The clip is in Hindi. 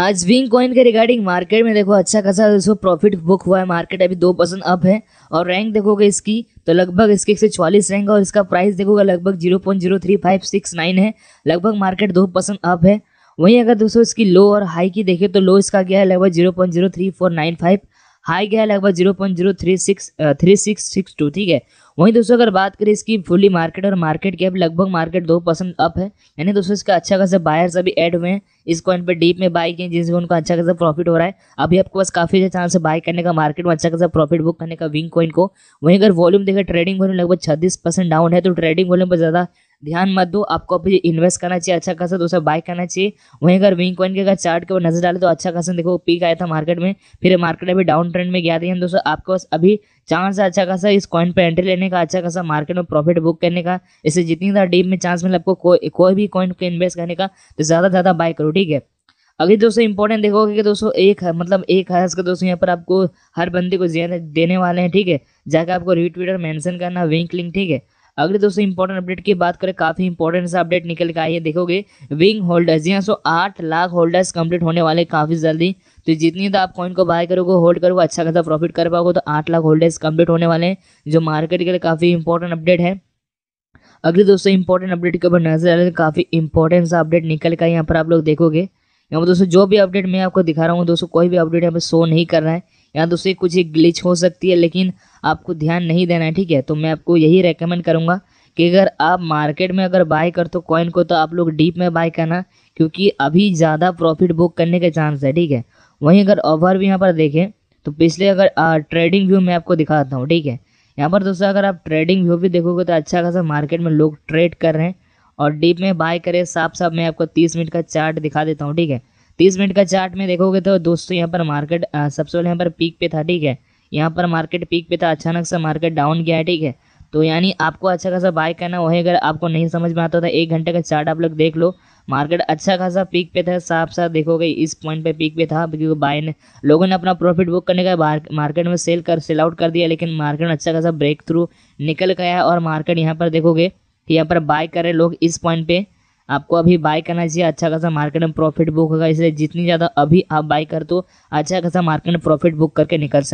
आज विंग कॉइन के रिगार्डिंग मार्केट में देखो अच्छा खासा इसको प्रॉफिट बुक हुआ है मार्केट अभी दो परसेंट अप है और रैंक देखोगे इसकी तो लगभग इसके एक सौ चालीस रैंक और इसका प्राइस देखोगे लगभग zero point zero three five six nine है लगभग मार्केट दो परसेंट अप है वहीं अगर दोस्तों इसकी लो और हाई की देखें तो लो इसका गया है लगभग zero point zero three four nine five high गया लगभग zero point zero three six three six six two ठीक है वहीं दोस्तों अगर बात करें इसकी फुली मार्केट और मार्केट कैप लगभग मार्केट दो परसेंट अप है यानी दोस्तों इसका अच्छा खासा बायर्स अभी ऐड हुए हैं इस कॉइन पर डीप में बाई किए जिससे उनका अच्छा खासा प्रॉफिट हो रहा है अभी आपको बस काफी अच्छा चांस है बाय करने का मार्केट में अच्छा खासा प्रॉफिट बुक करने का विंग कॉइन को वहीं अगर वॉल्यूम देखें ट्रेडिंग वॉल्यूम लगभग छत्तीस परसेंट डाउन है तो ट्रेडिंग वॉल्यूम पर ज़्यादा ध्यान मत दो आपको अभी इन्वेस्ट करना चाहिए अच्छा खासा दूसरा तो बाय करना चाहिए वहीं अगर विंग कॉइन के अगर चार्ट के ऊपर नजर डाले तो अच्छा खासा देखो पीक आया था मार्केट में फिर मार्केट अभी डाउन ट्रेंड में गया था दोस्तों आपके पास अभी चांस है अच्छा खासा इस कॉइन पर एंट्री लेने का अच्छा खासा मार्केट में प्रॉफिट बुक करने का इससे जितनी ज़्यादा डीप में चांस मिले आपको कोई कोई भी कॉइन को इन्वेस्ट करने का तो ज़्यादा ज़्यादा बाय करो ठीक है अगर दोस्तों इंपॉर्टेंट देखोगे कि दोस्तों एक मतलब एक हर्स का दोस्तों यहाँ पर आपको हर बंदे को देने वाले हैं ठीक है जाकर आपको रिट्विटर मेंशन करना विंक लिंक ठीक है अगले दोस्तों इंपॉर्टेंट अपडेट की बात करें काफी इंपॉर्टेंट सा अपडेट निकल के आई है देखोगे विंग होल्डर्स जी हाँ सो आठ लाख होल्डर्स कंप्लीट होने वाले काफी जल्दी तो जितनी तो आप कॉइन को बाय करोगे होल्ड करोगे अच्छा खासा प्रॉफिट कर पाओगे तो आठ लाख होल्डर्स कंप्लीट होने वाले हैं जो मार्केट के लिए काफी इंपॉर्टेंट अपडेट है अगले दोस्तों इंपॉर्टेंट अपडेट के ऊपर नजर आ रहे तो काफी इंपॉर्टेंट सा अपडेट निकल का यहाँ पर आप लोग देखोगे यहाँ पर दोस्तों जो भी अपडेट मैं आपको दिखा रहा हूँ दोस्तों कोई भी अपडेट यहाँ पर शो नहीं कर रहा है यहाँ दोस्तों कुछ ग्लिच हो सकती है लेकिन आपको ध्यान नहीं देना है ठीक है तो मैं आपको यही रेकमेंड करूँगा कि अगर आप मार्केट में अगर बाय कर तो कॉइन को तो आप लोग डीप में बाय करना क्योंकि अभी ज़्यादा प्रॉफिट बुक करने के चांस है ठीक है वहीं अगर ओवर भी यहाँ पर देखें तो पिछले अगर आ, ट्रेडिंग व्यू मैं आपको दिखा देता हूँ ठीक है यहाँ पर दोस्तों अगर आप ट्रेडिंग व्यू भी देखोगे तो अच्छा खासा मार्केट में लोग ट्रेड कर रहे हैं और डीप में बाय करें साफ साफ मैं आपको तीस मिनट का चार्ट दिखा देता हूँ ठीक है तीस मिनट का चार्ट में देखोगे तो दोस्तों यहाँ पर मार्केट सबसे पहले यहाँ पर पीक पे था ठीक है यहाँ पर मार्केट पीक पे था अचानक से मार्केट डाउन गया है ठीक है तो यानी आपको अच्छा खासा बाय करना वही अगर आपको नहीं समझ में आता था एक घंटे का चार्ट आप लोग देख लो मार्केट अच्छा खासा पीक पे था साफ साफ देखोगे इस पॉइंट पे पीक पे था क्योंकि बाय ने लोगों ने अपना प्रॉफिट बुक करने का मार्केट में सेल कर सेल आउट कर दिया लेकिन मार्केट में अच्छा खासा ब्रेक थ्रू निकल गया है और मार्केट यहाँ पर देखोगे कि यहाँ पर बाय कर रहे लोग इस पॉइंट पर आपको अभी बाय करना चाहिए अच्छा खासा मार्केट में प्रॉफिट बुक होगा इसलिए जितनी ज़्यादा अभी आप बाय कर दो अच्छा खासा मार्केट में प्रॉफिट बुक करके निकल सकते